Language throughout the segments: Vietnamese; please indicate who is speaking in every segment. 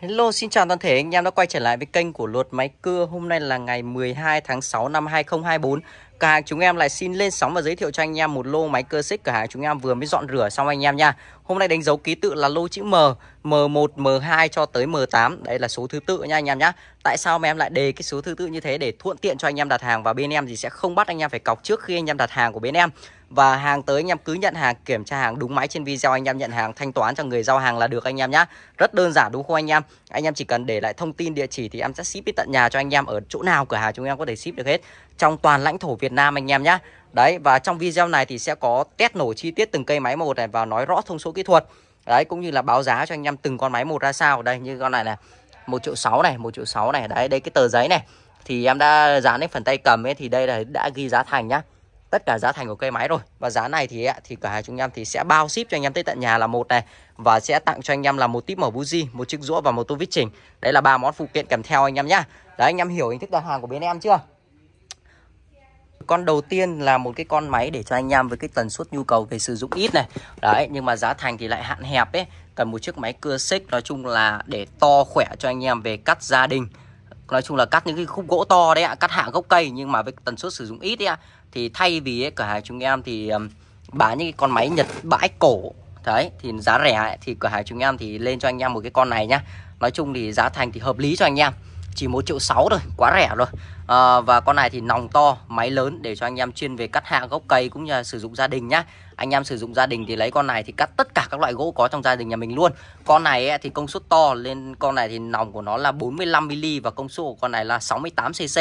Speaker 1: Hello xin chào toàn thể anh em đã quay trở lại với kênh của Luật Máy Cưa Hôm nay là ngày 12 tháng 6 năm 2024 Cửa hàng chúng em lại xin lên sóng và giới thiệu cho anh em một lô máy cơ xích Cửa hàng chúng em vừa mới dọn rửa xong anh em nha Hôm nay đánh dấu ký tự là lô chữ M M1, M2 cho tới M8 Đây là số thứ tự nha anh em nhá Tại sao mà em lại đề cái số thứ tự như thế để thuận tiện cho anh em đặt hàng Và bên em thì sẽ không bắt anh em phải cọc trước khi anh em đặt hàng của bên em và hàng tới anh em cứ nhận hàng kiểm tra hàng đúng máy trên video anh em nhận hàng thanh toán cho người giao hàng là được anh em nhá. Rất đơn giản đúng không anh em? Anh em chỉ cần để lại thông tin địa chỉ thì em sẽ ship đến tận nhà cho anh em ở chỗ nào cửa hàng chúng em có thể ship được hết. Trong toàn lãnh thổ Việt Nam anh em nhá. Đấy và trong video này thì sẽ có test nổ chi tiết từng cây máy một này và nói rõ thông số kỹ thuật. Đấy cũng như là báo giá cho anh em từng con máy một ra sao. Đây như con này này. 1 triệu 6 này, 1 triệu 6 này. Đấy đây cái tờ giấy này. Thì em đã dán lên phần tay cầm ấy thì đây là đã ghi giá thành nhá tất cả giá thành của cây máy rồi và giá này thì thì cửa hàng chúng em thì sẽ bao ship cho anh em tới tận nhà là một này và sẽ tặng cho anh em là một típ mở buji một chiếc rũa và một tô vít chỉnh đấy là ba món phụ kiện kèm theo anh em nhá đấy anh em hiểu hình thức đặt hàng của bên em chưa con đầu tiên là một cái con máy để cho anh em với cái tần suất nhu cầu về sử dụng ít này đấy nhưng mà giá thành thì lại hạn hẹp ấy cần một chiếc máy cưa xích nói chung là để to khỏe cho anh em về cắt gia đình nói chung là cắt những cái khúc gỗ to đấy ạ cắt hạ gốc cây nhưng mà với tần suất sử dụng ít đấy ạ thì thay vì ấy, cửa hàng chúng em thì um, bán những cái con máy Nhật bãi cổ đấy thì giá rẻ thì cửa hàng chúng em thì lên cho anh em một cái con này nhá nói chung thì giá thành thì hợp lý cho anh em chỉ một triệu sáu thôi quá rẻ rồi à, ờ, và con này thì nòng to máy lớn để cho anh em chuyên về cắt hạ gốc cây cũng như là sử dụng gia đình nhá anh em sử dụng gia đình thì lấy con này thì cắt tất cả các loại gỗ có trong gia đình nhà mình luôn con này ấy, thì công suất to lên con này thì nòng của nó là 45 mm và công suất của con này là 68 cc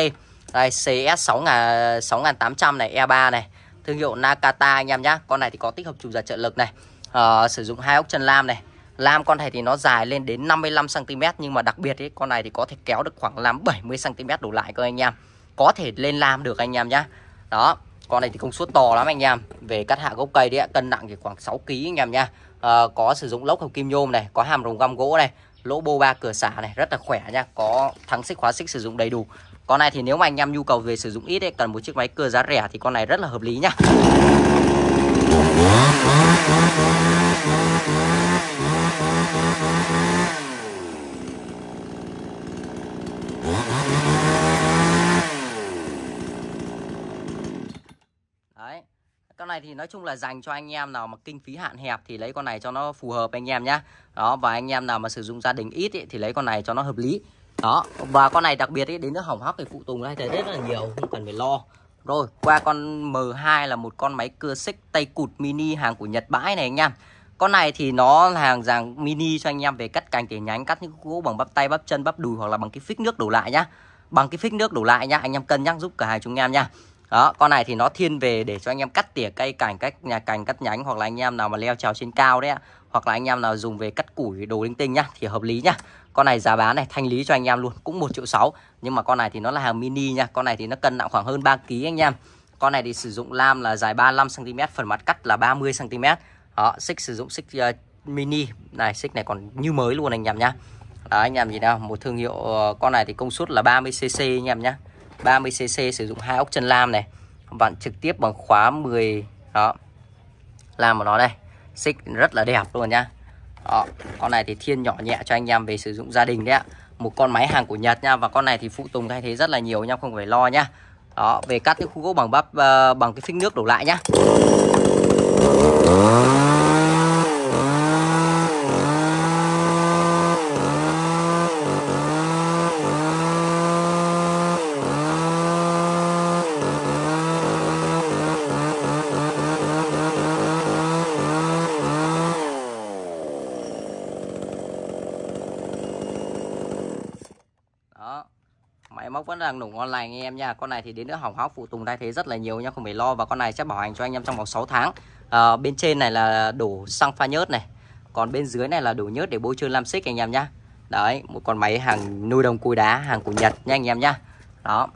Speaker 1: đây CS 6800 này E3 này Thương hiệu Nakata anh em nhá Con này thì có tích hợp chủ giật trợ lực này à, Sử dụng hai ốc chân lam này Lam con này thì nó dài lên đến 55cm Nhưng mà đặc biệt ấy, con này thì có thể kéo được khoảng làm 70cm đổ lại cơ anh em Có thể lên lam được anh em nhá Đó Con này thì công suất to lắm anh em Về cắt hạ gốc cây đấy cân nặng thì khoảng 6kg anh em nhá à, Có sử dụng lốc hợp kim nhôm này Có hàm rồng găm gỗ này Lỗ bô ba cửa xả này Rất là khỏe nha Có thắng xích khóa xích sử dụng đầy đủ con này thì nếu mà anh em nhu cầu về sử dụng ít ấy, cần một chiếc máy cưa giá rẻ thì con này rất là hợp lý nhá. Đấy. Con này thì nói chung là dành cho anh em nào mà kinh phí hạn hẹp thì lấy con này cho nó phù hợp anh em nhá. Đó và anh em nào mà sử dụng gia đình ít ý, thì lấy con này cho nó hợp lý đó và con này đặc biệt ấy, đến nước hỏng hóc thì phụ tùng này thấy rất là nhiều không cần phải lo rồi qua con M2 là một con máy cưa xích tay cụt mini hàng của Nhật bãi này anh em con này thì nó là hàng dạng mini cho anh em về cắt cành tỉa nhánh cắt những gỗ bằng bắp tay bắp chân bắp đùi hoặc là bằng cái phích nước đổ lại nhá bằng cái phích nước đổ lại nhá anh em cân nhắc giúp cả hai chúng em nha đó con này thì nó thiên về để cho anh em cắt tỉa cây cảnh cách nhà cành cắt nhánh hoặc là anh em nào mà leo trèo trên cao đấy ạ hoặc là anh em nào dùng về cắt củi đồ linh tinh nhá thì hợp lý nhá con này giá bán này thanh lý cho anh em luôn cũng một triệu sáu nhưng mà con này thì nó là hàng mini nha con này thì nó cân nặng khoảng hơn 3 kg anh em con này thì sử dụng lam là dài 35 cm phần mặt cắt là 30 cm đó xích sử dụng xích uh, mini này xích này còn như mới luôn anh em nhá đó anh em nhìn nào một thương hiệu uh, con này thì công suất là 30 cc anh em nhá 30cc sử dụng hai ốc chân lam này bạn trực tiếp bằng khóa 10 đó làm của nó đây xích rất là đẹp luôn nhá đó. con này thì thiên nhỏ nhẹ cho anh em về sử dụng gia đình đấy ạ một con máy hàng của Nhật nha và con này thì phụ tùng thay thế rất là nhiều nha không phải lo nhá đó về cắt cái khu gỗ bằng bắp uh, bằng cái phích nước đổ lại nhá là nổ ngon lành anh em nha con này thì đến nữa hỏng hóc phụ tùng thay thế rất là nhiều nha không phải lo và con này sẽ bảo hành cho anh em trong vòng 6 tháng à, bên trên này là đổ xăng pha nhớt này còn bên dưới này là đổ nhớt để bôi trơn lam xích anh em nhá đấy một con máy hàng nuôi đồng cùi đá hàng của nhật nha anh em nhá đó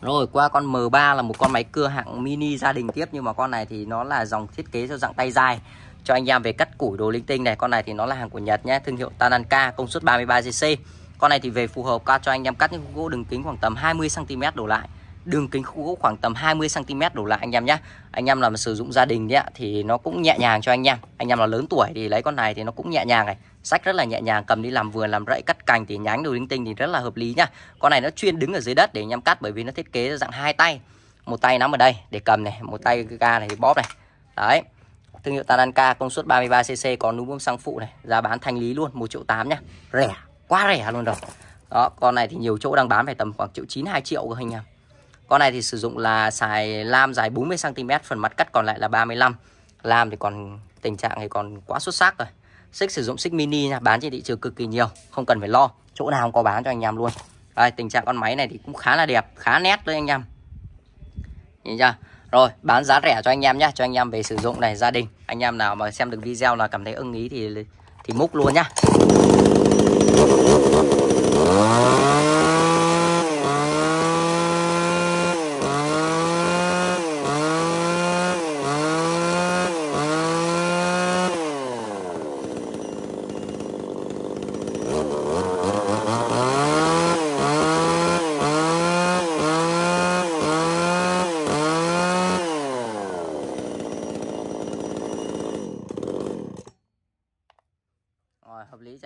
Speaker 1: rồi qua con M3 là một con máy cưa hạng mini gia đình tiếp nhưng mà con này thì nó là dòng thiết kế theo dạng tay dài cho anh em về cắt củi đồ linh tinh này con này thì nó là hàng của Nhật nhé thương hiệu Tananka công suất 33cc con này thì về phù hợp ca cho anh em cắt những khúc gỗ đường kính khoảng tầm 20 cm đổ lại. Đường kính khúc gỗ khoảng tầm 20 cm đổ lại anh em nhá Anh em làm sử dụng gia đình đấy thì nó cũng nhẹ nhàng cho anh em. Anh em là lớn tuổi thì lấy con này thì nó cũng nhẹ nhàng này. Sách rất là nhẹ nhàng cầm đi làm vườn làm rẫy cắt cành thì nhánh đồ linh tinh thì rất là hợp lý nhá. Con này nó chuyên đứng ở dưới đất để anh em cắt bởi vì nó thiết kế dạng hai tay. Một tay nắm ở đây để cầm này, một tay ga này thì bóp này. Đấy thương hiệu Tananka công suất 33cc có núm bơm xăng phụ này giá bán thanh lý luôn 1 triệu 8 nhá rẻ quá rẻ luôn rồi đó con này thì nhiều chỗ đang bán phải tầm khoảng triệu chín hai triệu cơ anh em con này thì sử dụng là xài lam dài 40 cm phần mặt cắt còn lại là 35 lam thì còn tình trạng thì còn quá xuất sắc rồi xích sử dụng xích mini nha bán trên thị trường cực kỳ nhiều không cần phải lo chỗ nào không có bán cho anh em luôn đây, tình trạng con máy này thì cũng khá là đẹp khá nét đấy anh em nhìn chưa rồi bán giá rẻ cho anh em nhé cho anh em về sử dụng này gia đình anh em nào mà xem được video là cảm thấy ưng ý thì thì múc luôn nhá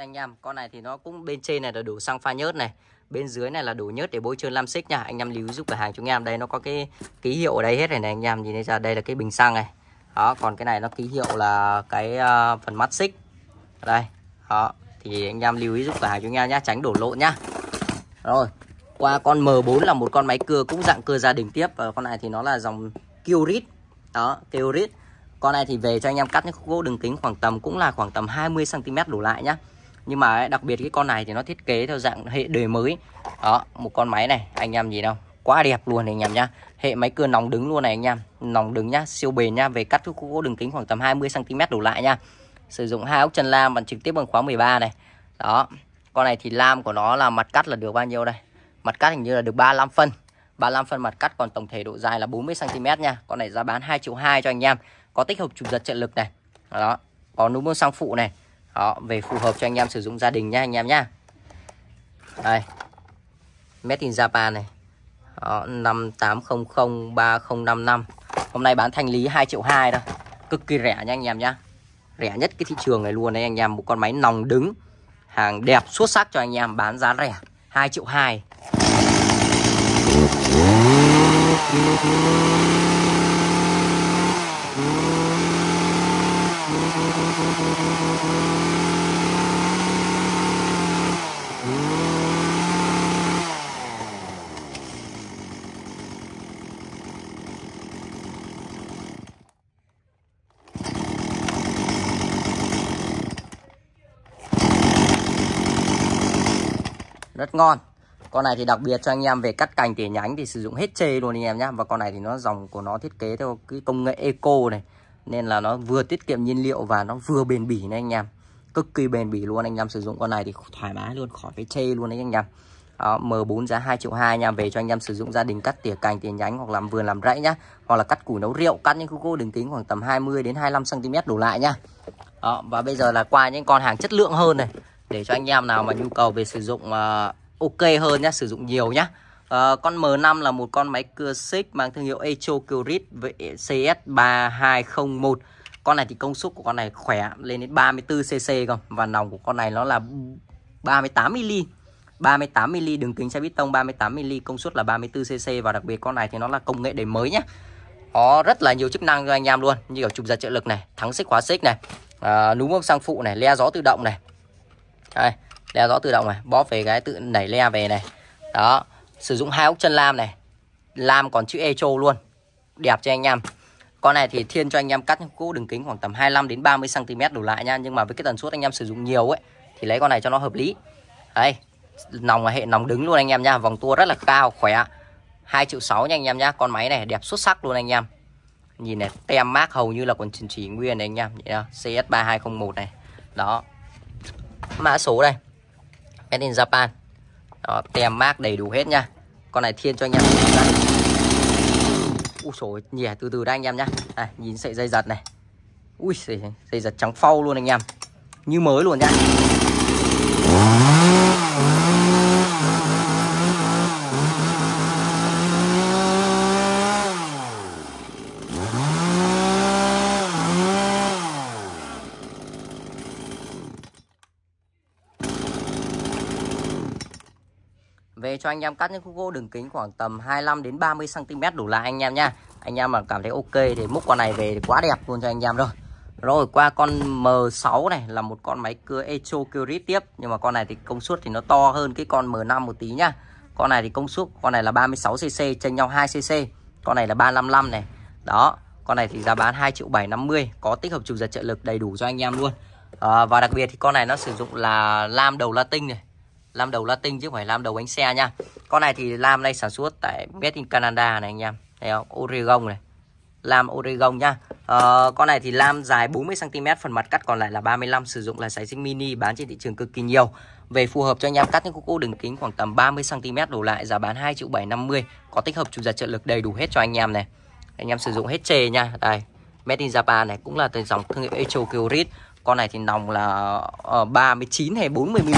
Speaker 1: anh em con này thì nó cũng bên trên này là đủ xăng pha nhớt này bên dưới này là đủ nhớt để bôi trơn lam xích nha anh em lưu giúp cửa hàng chúng em đây nó có cái ký hiệu ở đây hết này này anh em nhìn thấy ra đây là cái bình xăng này đó còn cái này nó ký hiệu là cái uh, phần mắt xích đây đó thì anh em lưu ý giúp cửa hàng chúng em nhá tránh đổ lộn nhá rồi qua con M4 là một con máy cưa cũng dạng cưa gia đình tiếp và ờ, con này thì nó là dòng Kyrit đó Kyrit con này thì về cho anh em cắt những khúc gỗ đường kính khoảng tầm cũng là khoảng tầm 20 cm đổ lại nhá nhưng mà ấy, đặc biệt cái con này thì nó thiết kế theo dạng hệ đời mới đó một con máy này anh em nhìn không quá đẹp luôn này anh em nhá hệ máy cưa nòng đứng luôn này anh em nòng đứng nhá siêu bền nhá về cắt gỗ đường kính khoảng tầm 20 cm đổ lại nhá sử dụng hai ốc chân lam bằng trực tiếp bằng khóa 13 này đó con này thì lam của nó là mặt cắt là được bao nhiêu đây mặt cắt hình như là được 35 phân 35 phân mặt cắt còn tổng thể độ dài là 40 cm nha con này giá bán 2 triệu 2 cho anh em có tích hợp chụp giật trợ lực này đó có núm xăng phụ này đó về phù hợp cho anh em sử dụng gia đình nha anh em nhá đây made in Japan này đó, 58003055 hôm nay bán thanh lý 2 triệu 2 thôi cực kỳ rẻ nha anh em nhá rẻ nhất cái thị trường này luôn đấy anh em một con máy nòng đứng hàng đẹp xuất sắc cho anh em bán giá rẻ 2 triệu 2 rất ngon con này thì đặc biệt cho anh em về cắt cành tỉa nhánh thì sử dụng hết chê luôn anh em nhé và con này thì nó dòng của nó thiết kế theo cái công nghệ eco này nên là nó vừa tiết kiệm nhiên liệu và nó vừa bền bỉ nha anh em cực kỳ bền bỉ luôn anh em sử dụng con này thì thoải mái luôn khỏi phải chê luôn đấy anh em đó, M4 giá 2 triệu 2 nha về cho anh em sử dụng gia đình cắt tỉa cành tỉa nhánh hoặc làm vườn làm rẫy nhá hoặc là cắt củ nấu rượu cắt những khu cô đường kính khoảng tầm 20 đến 25 cm đổ lại nha đó, và bây giờ là qua những con hàng chất lượng hơn này để cho anh em nào mà nhu cầu về sử dụng uh, ok hơn nhá sử dụng nhiều nhá À, con M5 là một con máy cưa xích mang thương hiệu Echo Curit CS3201. Con này thì công suất của con này khỏe lên đến 34cc cơ và nòng của con này nó là 38mm. 38mm đường kính xe bít tông 38mm công suất là 34cc và đặc biệt con này thì nó là công nghệ đời mới nhá có rất là nhiều chức năng cho anh em luôn như kiểu chụp giật trợ lực này thắng xích khóa xích này à, ờ, núm bấm sang phụ này le gió tự động này đây le gió tự động này bóp về cái tự nảy le về này đó Sử dụng hai ốc chân lam này. Lam còn chữ echo luôn. Đẹp cho anh em. Con này thì thiên cho anh em cắt cũ đường kính khoảng tầm 25 đến 30 cm đổ lại nha, nhưng mà với cái tần suất anh em sử dụng nhiều ấy thì lấy con này cho nó hợp lý. Đây. Nòng là hệ nòng đứng luôn anh em nha, vòng tua rất là cao, khỏe. 2 triệu 6 nha anh em nhá. Con máy này đẹp xuất sắc luôn anh em. Nhìn này, tem mác hầu như là còn chỉ, chỉ nguyên này anh em. Vậy đó, CS3201 này. Đó. Mã số đây. Made in Japan. Đó, tem mát đầy đủ hết nha Con này thiên cho anh em Úi trời nhỉ từ từ đã anh em nhá à, Nhìn sợi dây giật này Ui dây, dây giật trắng phau luôn anh em Như mới luôn nha về cho anh em cắt những khúc gỗ đường kính khoảng tầm 25 đến 30 cm đủ là anh em nha anh em mà cảm thấy ok thì múc con này về thì quá đẹp luôn cho anh em rồi rồi qua con M6 này là một con máy cưa Echo Curit tiếp nhưng mà con này thì công suất thì nó to hơn cái con M5 một tí nhá con này thì công suất con này là 36cc chênh nhau 2cc con này là 355 này đó con này thì giá bán 2 triệu 750 có tích hợp chủ giật trợ lực đầy đủ cho anh em luôn à, và đặc biệt thì con này nó sử dụng là lam đầu Latin này lam đầu Latin chứ không phải lam đầu bánh xe nha con này thì lam nay sản xuất tại Made in Canada này anh em thấy không Oregon này lam Oregon nha à, con này thì lam dài 40 cm phần mặt cắt còn lại là 35 sử dụng là sải sinh mini bán trên thị trường cực kỳ nhiều về phù hợp cho anh em cắt những cô đường kính khoảng tầm 30 cm đổ lại giá bán 2 triệu 750 có tích hợp chủ giật trợ lực đầy đủ hết cho anh em này anh em sử dụng hết chề nha đây Made in Japan này cũng là từ dòng thương hiệu Echo Kyorit con này thì nòng là 39 ờ, hay 40 mm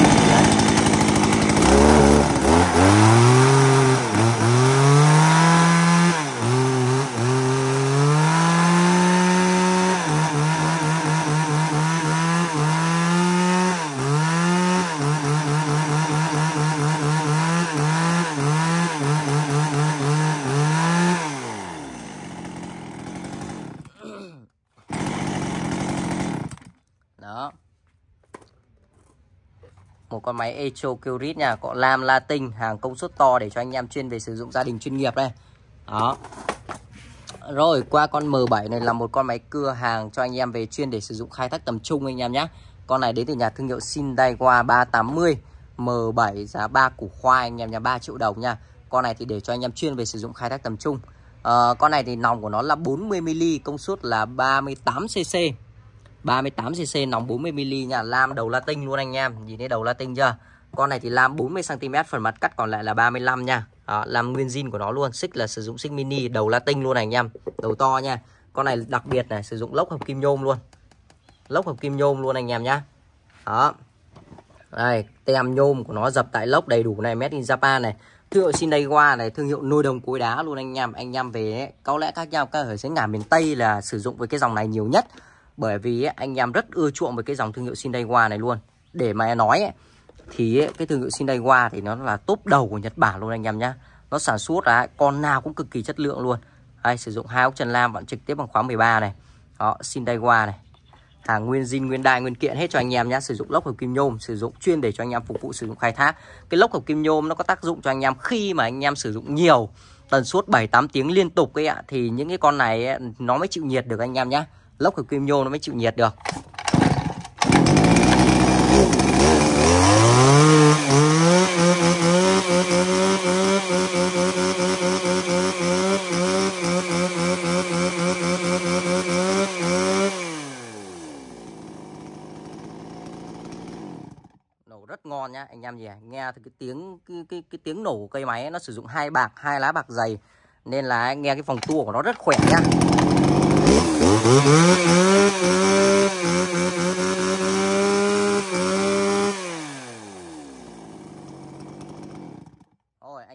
Speaker 1: một con máy Echo Curit nha cọ lam Latin hàng công suất to để cho anh em chuyên về sử dụng gia đình chuyên nghiệp đây đó rồi qua con M7 này là một con máy cưa hàng cho anh em về chuyên để sử dụng khai thác tầm trung anh em nhé con này đến từ nhà thương hiệu Sindaiwa 380 M7 giá 3 củ khoai anh em nhà 3 triệu đồng nha con này thì để cho anh em chuyên về sử dụng khai thác tầm trung à, con này thì nòng của nó là 40mm công suất là 38cc 38cc nóng 40mm nha lam đầu Latin luôn anh em nhìn thấy đầu Latin chưa con này thì lam 40cm phần mặt cắt còn lại là 35 nha à, làm nguyên zin của nó luôn xích là sử dụng xích mini đầu Latin luôn này anh em đầu to nha con này đặc biệt này sử dụng lốc hợp kim nhôm luôn lốc hợp kim nhôm luôn anh em nhá đó đây tem nhôm của nó dập tại lốc đầy đủ này made in Japan này thương hiệu Shinaiwa này thương hiệu nôi đồng cối đá luôn anh em anh em về ấy. có lẽ các nhau các ở dưới ngả miền Tây là sử dụng với cái dòng này nhiều nhất bởi vì anh em rất ưa chuộng với cái dòng thương hiệu Sindaiwa này luôn để mà nói thì cái thương hiệu Sindaiwa thì nó là top đầu của Nhật Bản luôn anh em nhá nó sản xuất là con nào cũng cực kỳ chất lượng luôn đây, sử dụng hai ốc chân lam bạn trực tiếp bằng khóa 13 này đó Sindaiwa này hàng nguyên zin nguyên đai nguyên kiện hết cho anh em nhé sử dụng lốc hợp kim nhôm sử dụng chuyên để cho anh em phục vụ sử dụng khai thác cái lốc hợp kim nhôm nó có tác dụng cho anh em khi mà anh em sử dụng nhiều tần suốt 7 8 tiếng liên tục ấy ạ thì những cái con này nó mới chịu nhiệt được anh em nhé lốc của kim nhôm nó mới chịu nhiệt được nổ rất ngon nhá anh em nhỉ nghe thì cái tiếng cái, cái, cái tiếng nổ của cây máy ấy, nó sử dụng hai bạc hai lá bạc dày nên là nghe cái phòng tua của nó rất khỏe nhá Ôi anh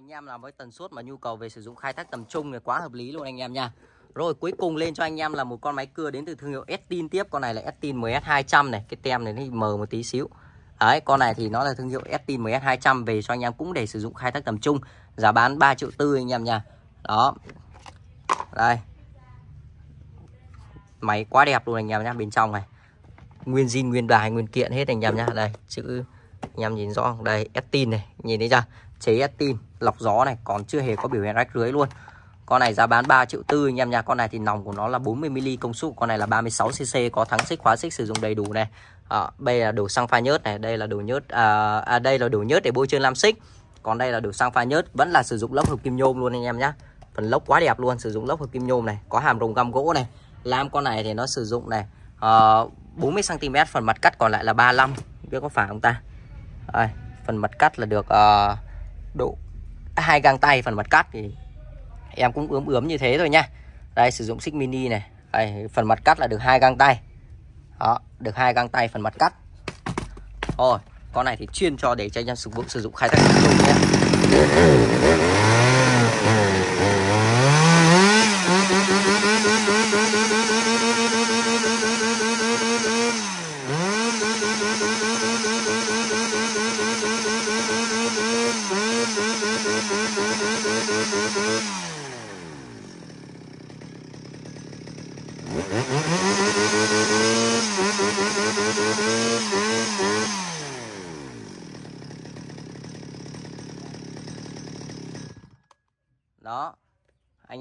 Speaker 1: em làm với tần suất mà nhu cầu về sử dụng khai thác tầm trung thì quá hợp lý luôn anh em nha rồi cuối cùng lên cho anh em là một con máy cưa đến từ thương hiệu Estin tiếp Con này là Estin MS200 này Cái tem này nó mờ một tí xíu Đấy, con này thì nó là thương hiệu Estin MS200 Về cho anh em cũng để sử dụng khai thác tầm trung Giá bán 3 triệu tư anh em nha Đó Đây máy quá đẹp luôn anh em nhá bên trong này nguyên zin nguyên bài nguyên kiện hết anh em nhá đây chữ anh em nhìn rõ đây estin này nhìn thấy chưa chế estin lọc gió này còn chưa hề có biểu hiện rách rưới luôn con này giá bán 3 triệu tư anh em nha con này thì nòng của nó là 40 mm công suất con này là 36 cc có thắng xích khóa xích sử dụng đầy đủ này à, đây là đồ xăng pha nhớt này đây là đồ nhớt à, à đây là đồ nhớt để bôi trơn lam xích còn đây là đồ xăng pha nhớt vẫn là sử dụng lớp hợp kim nhôm luôn anh em nhá phần lốc quá đẹp luôn sử dụng lốc hợp kim nhôm này có hàm rồng găm gỗ này lam con này thì nó sử dụng này uh, 40 cm phần mặt cắt còn lại là 35 biết có phải không ta đây, phần mặt cắt là được uh, độ hai găng tay phần mặt cắt thì em cũng ướm ướm như thế thôi nha đây sử dụng xích mini này đây, phần mặt cắt là được hai găng tay đó được hai găng tay phần mặt cắt thôi con này thì chuyên cho để cho anh em sử dụng sử dụng khai thác nhé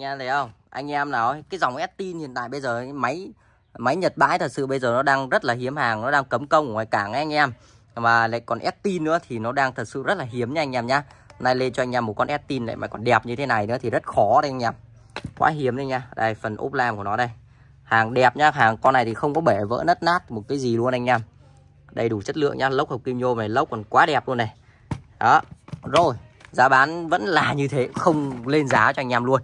Speaker 1: em thấy không anh em nào cái dòng Estin hiện tại bây giờ máy máy Nhật bãi thật sự bây giờ nó đang rất là hiếm hàng nó đang cấm công ở ngoài cảng ấy anh em mà lại còn Estin nữa thì nó đang thật sự rất là hiếm nha anh em nhá nay lên cho anh em một con Estin lại mà còn đẹp như thế này nữa thì rất khó đấy anh em quá hiếm đấy nha đây phần ốp lam của nó đây hàng đẹp nhá hàng con này thì không có bể vỡ nát nát một cái gì luôn anh em đầy đủ chất lượng nhá lốc hợp kim nhôm này lốc còn quá đẹp luôn này đó rồi giá bán vẫn là như thế không lên giá cho anh em luôn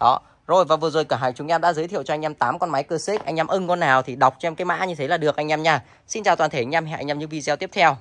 Speaker 1: đó rồi và vừa rồi cả hai chúng em đã giới thiệu cho anh em 8 con máy cơ xích anh em ưng con nào thì đọc cho em cái mã như thế là được anh em nha xin chào toàn thể anh em hẹn anh em những video tiếp theo